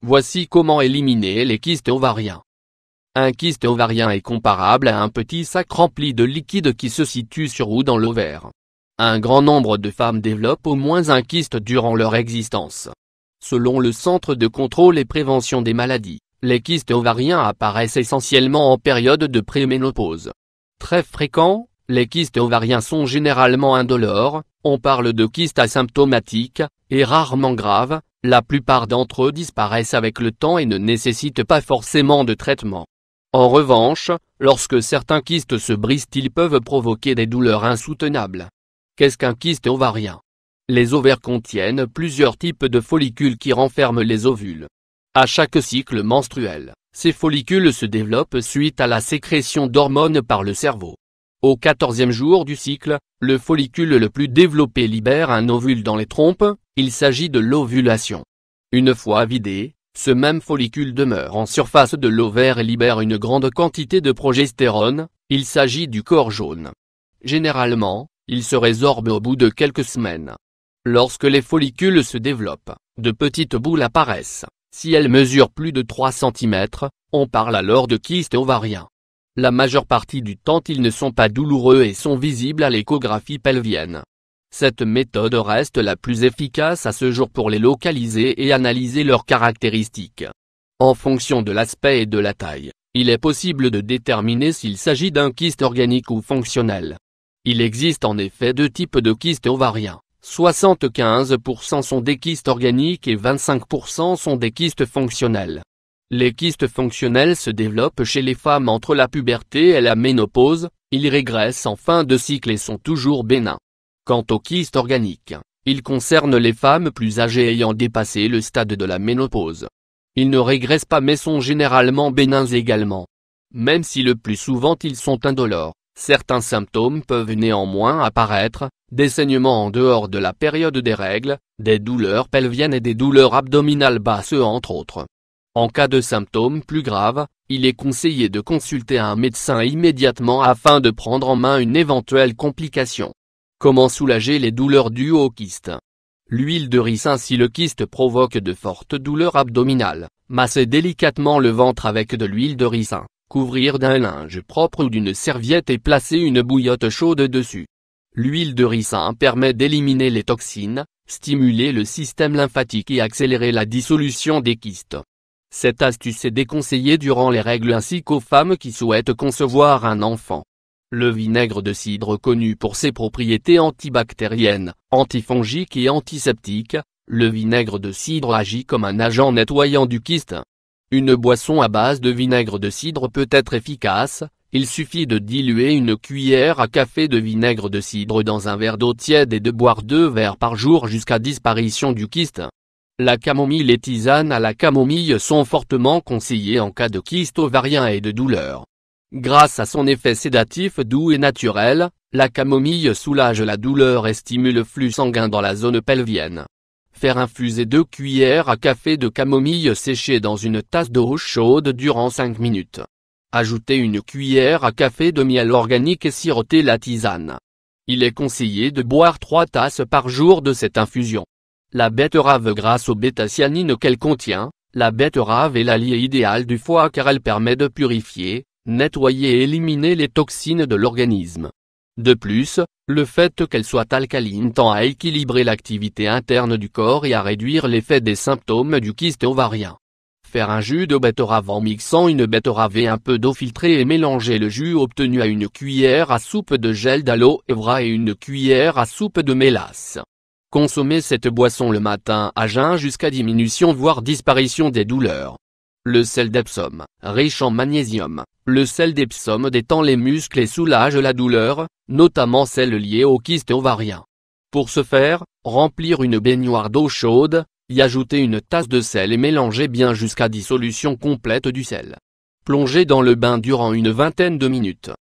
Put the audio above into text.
Voici comment éliminer les kystes ovariens. Un kyste ovarien est comparable à un petit sac rempli de liquide qui se situe sur ou dans l'ovaire. Un grand nombre de femmes développent au moins un kyste durant leur existence. Selon le Centre de contrôle et prévention des maladies, les kystes ovariens apparaissent essentiellement en période de préménopause. Très fréquents, les kystes ovariens sont généralement indolores, on parle de kystes asymptomatiques, et rarement graves, la plupart d'entre eux disparaissent avec le temps et ne nécessitent pas forcément de traitement. En revanche, lorsque certains kystes se brisent ils peuvent provoquer des douleurs insoutenables. Qu'est-ce qu'un kyste ovarien Les ovaires contiennent plusieurs types de follicules qui renferment les ovules. À chaque cycle menstruel, ces follicules se développent suite à la sécrétion d'hormones par le cerveau. Au quatorzième jour du cycle, le follicule le plus développé libère un ovule dans les trompes, il s'agit de l'ovulation. Une fois vidé, ce même follicule demeure en surface de l'ovaire et libère une grande quantité de progestérone, il s'agit du corps jaune. Généralement, il se résorbe au bout de quelques semaines. Lorsque les follicules se développent, de petites boules apparaissent. Si elles mesurent plus de 3 cm, on parle alors de kyste ovarien. La majeure partie du temps ils ne sont pas douloureux et sont visibles à l'échographie pelvienne. Cette méthode reste la plus efficace à ce jour pour les localiser et analyser leurs caractéristiques. En fonction de l'aspect et de la taille, il est possible de déterminer s'il s'agit d'un kyste organique ou fonctionnel. Il existe en effet deux types de kystes ovariens. 75% sont des kystes organiques et 25% sont des kystes fonctionnels. Les kystes fonctionnels se développent chez les femmes entre la puberté et la ménopause, ils régressent en fin de cycle et sont toujours bénins. Quant au kyste organique, il concerne les femmes plus âgées ayant dépassé le stade de la ménopause. Ils ne régressent pas mais sont généralement bénins également. Même si le plus souvent ils sont indolores, certains symptômes peuvent néanmoins apparaître, des saignements en dehors de la période des règles, des douleurs pelviennes et des douleurs abdominales basses entre autres. En cas de symptômes plus graves, il est conseillé de consulter un médecin immédiatement afin de prendre en main une éventuelle complication. Comment soulager les douleurs dues au kyste L'huile de ricin si le kyste provoque de fortes douleurs abdominales, massez délicatement le ventre avec de l'huile de ricin, couvrir d'un linge propre ou d'une serviette et placer une bouillotte chaude dessus. L'huile de ricin permet d'éliminer les toxines, stimuler le système lymphatique et accélérer la dissolution des kystes. Cette astuce est déconseillée durant les règles ainsi qu'aux femmes qui souhaitent concevoir un enfant. Le vinaigre de cidre connu pour ses propriétés antibactériennes, antifongiques et antiseptiques, le vinaigre de cidre agit comme un agent nettoyant du kyste. Une boisson à base de vinaigre de cidre peut être efficace, il suffit de diluer une cuillère à café de vinaigre de cidre dans un verre d'eau tiède et de boire deux verres par jour jusqu'à disparition du kyste. La camomille Les tisanes à la camomille sont fortement conseillées en cas de kyste ovarien et de douleur. Grâce à son effet sédatif doux et naturel, la camomille soulage la douleur et stimule le flux sanguin dans la zone pelvienne. Faire infuser deux cuillères à café de camomille séchée dans une tasse d'eau chaude durant 5 minutes. Ajouter une cuillère à café de miel organique et siroter la tisane. Il est conseillé de boire 3 tasses par jour de cette infusion. La rave grâce aux bêta-cyanines qu'elle contient, la betterave est l'allié idéal du foie car elle permet de purifier, nettoyer et éliminer les toxines de l'organisme. De plus, le fait qu'elle soit alcaline tend à équilibrer l'activité interne du corps et à réduire l'effet des symptômes du kyste ovarien. Faire un jus de betterave en mixant une betterave et un peu d'eau filtrée et mélanger le jus obtenu à une cuillère à soupe de gel d'aloe vera et une cuillère à soupe de mélasse. Consommer cette boisson le matin à jeun jusqu'à diminution voire disparition des douleurs. Le sel d'Epsom, riche en magnésium, le sel d'Epsom détend les muscles et soulage la douleur, notamment celle liée au kyste ovarien. Pour ce faire, remplir une baignoire d'eau chaude, y ajouter une tasse de sel et mélanger bien jusqu'à dissolution complète du sel. Plongez dans le bain durant une vingtaine de minutes.